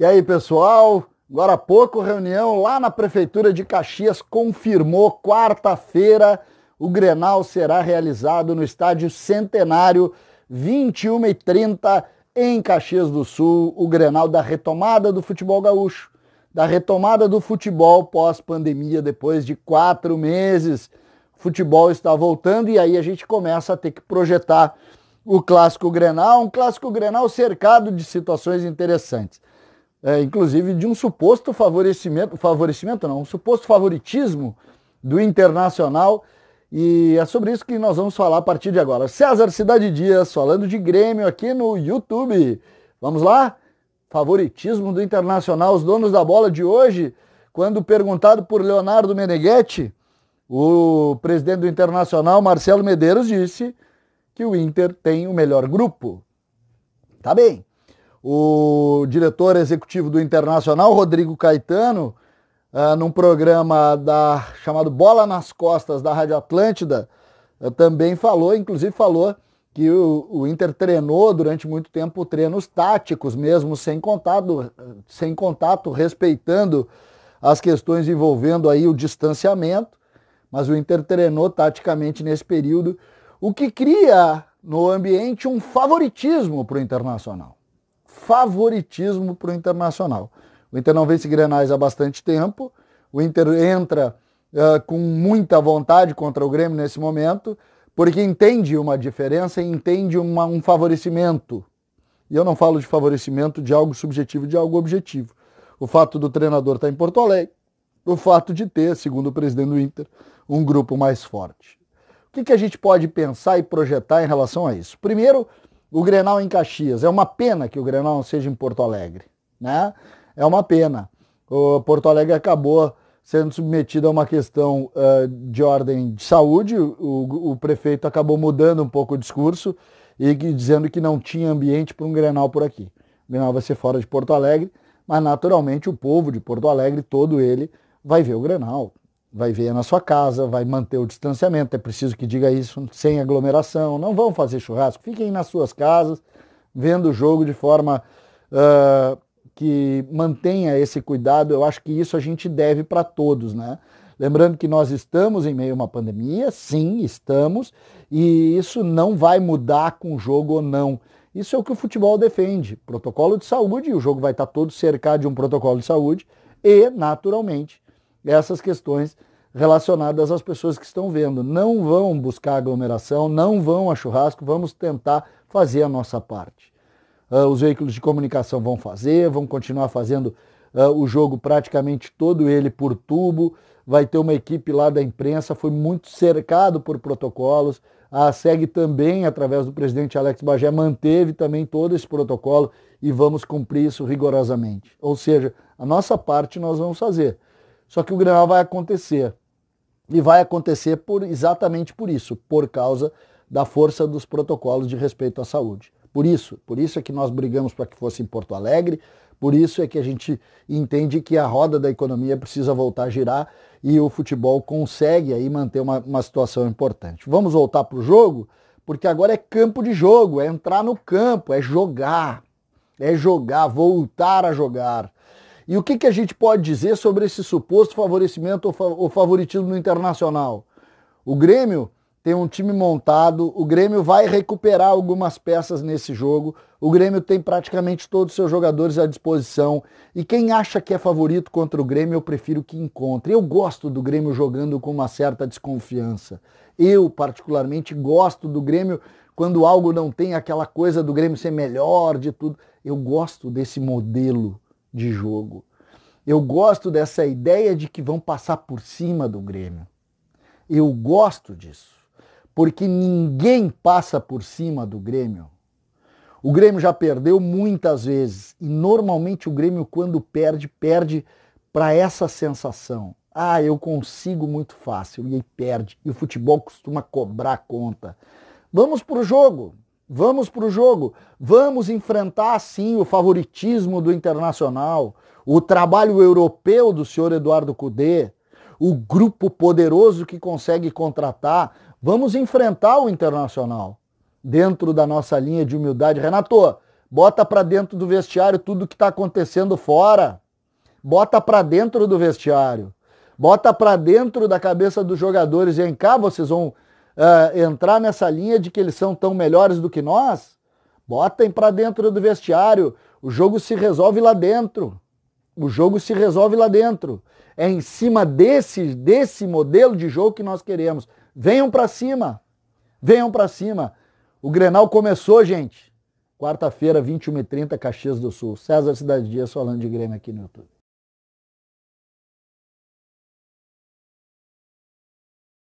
E aí, pessoal? Agora há pouco, reunião lá na Prefeitura de Caxias confirmou quarta-feira o Grenal será realizado no Estádio Centenário, 21h30, em Caxias do Sul, o Grenal da retomada do futebol gaúcho, da retomada do futebol pós-pandemia, depois de quatro meses. O futebol está voltando e aí a gente começa a ter que projetar o clássico Grenal, um clássico Grenal cercado de situações interessantes é, inclusive de um suposto favorecimento, favorecimento não, um suposto favoritismo do Internacional. E é sobre isso que nós vamos falar a partir de agora. César Cidade Dias falando de Grêmio aqui no YouTube. Vamos lá? Favoritismo do Internacional, os donos da bola de hoje, quando perguntado por Leonardo Meneghetti, o presidente do Internacional, Marcelo Medeiros, disse que o Inter tem o melhor grupo. Tá bem o diretor executivo do Internacional, Rodrigo Caetano, uh, num programa da, chamado Bola nas Costas da Rádio Atlântida, uh, também falou, inclusive falou que o, o, Inter treinou durante muito tempo treinos táticos mesmo, sem contato, sem contato, respeitando as questões envolvendo aí o distanciamento, mas o Inter treinou taticamente nesse período, o que cria no ambiente um favoritismo para o Internacional favoritismo para o Internacional. O Inter não vence Grenais há bastante tempo, o Inter entra uh, com muita vontade contra o Grêmio nesse momento, porque entende uma diferença, entende uma, um favorecimento. E eu não falo de favorecimento de algo subjetivo, de algo objetivo. O fato do treinador estar tá em Porto Alegre, o fato de ter, segundo o presidente do Inter, um grupo mais forte. O que, que a gente pode pensar e projetar em relação a isso? Primeiro, o Grenal em Caxias. É uma pena que o Grenal não seja em Porto Alegre, né? É uma pena. O Porto Alegre acabou sendo submetido a uma questão uh, de ordem de saúde. O, o, prefeito acabou mudando um pouco o discurso e que, dizendo que não tinha ambiente para um Grenal por aqui. O Grenal vai ser fora de Porto Alegre, mas naturalmente o povo de Porto Alegre, todo ele, vai ver o Grenal vai ver na sua casa, vai manter o distanciamento, é preciso que diga isso sem aglomeração, não vão fazer churrasco, fiquem nas suas casas, vendo o jogo de forma uh, que mantenha esse cuidado. Eu acho que isso a gente deve para todos, né? Lembrando que nós estamos em meio a uma pandemia, sim, estamos, e isso não vai mudar com o jogo ou não. Isso é o que o futebol defende, protocolo de saúde, e o jogo vai estar tá todo cercado de um protocolo de saúde, e, naturalmente, essas questões relacionadas às pessoas que estão vendo. Não vão buscar aglomeração, não vão a churrasco, vamos tentar fazer a nossa parte. Uh, os veículos de comunicação vão fazer, vão continuar fazendo uh, o jogo praticamente todo ele por tubo. Vai ter uma equipe lá da imprensa, foi muito cercado por protocolos. A SEG também, através do presidente Alex Bagé, manteve também todo esse protocolo e vamos cumprir isso rigorosamente. Ou seja, a nossa parte nós vamos fazer. Só que o Grenal vai acontecer. E vai acontecer por exatamente por isso, por causa da força dos protocolos de respeito à saúde. Por isso, por isso é que nós brigamos para que fosse em Porto Alegre, por isso é que a gente entende que a roda da economia precisa voltar a girar e o futebol consegue aí manter uma, uma situação importante. Vamos voltar para o jogo, porque agora é campo de jogo, é entrar no campo, é jogar, é jogar, voltar a jogar. E o que, que a gente pode dizer sobre esse suposto favorecimento ou favoritismo internacional? O Grêmio tem um time montado, o Grêmio vai recuperar algumas peças nesse jogo, o Grêmio tem praticamente todos os seus jogadores à disposição, e quem acha que é favorito contra o Grêmio, eu prefiro que encontre. Eu gosto do Grêmio jogando com uma certa desconfiança. Eu, particularmente, gosto do Grêmio quando algo não tem aquela coisa do Grêmio ser melhor de tudo. Eu gosto desse modelo de jogo. Eu gosto dessa ideia de que vão passar por cima do Grêmio. Eu gosto disso, porque ninguém passa por cima do Grêmio. O Grêmio já perdeu muitas vezes e normalmente o Grêmio quando perde, perde para essa sensação. Ah, eu consigo muito fácil e aí perde. E o futebol costuma cobrar conta. Vamos para o jogo. Vamos para o jogo. Vamos enfrentar sim o favoritismo do Internacional o trabalho europeu do senhor Eduardo Cudê, o grupo poderoso que consegue contratar, vamos enfrentar o internacional dentro da nossa linha de humildade. Renato, bota para dentro do vestiário tudo que está acontecendo fora. Bota para dentro do vestiário. Bota para dentro da cabeça dos jogadores. e em cá, vocês vão uh, entrar nessa linha de que eles são tão melhores do que nós? Botem para dentro do vestiário. O jogo se resolve lá dentro. O jogo se resolve lá dentro. É em cima desse, desse modelo de jogo que nós queremos. Venham para cima. Venham para cima. O Grenal começou, gente. Quarta-feira, 21h30, Caxias do Sul. César Cidade Dias falando de Grêmio aqui no YouTube.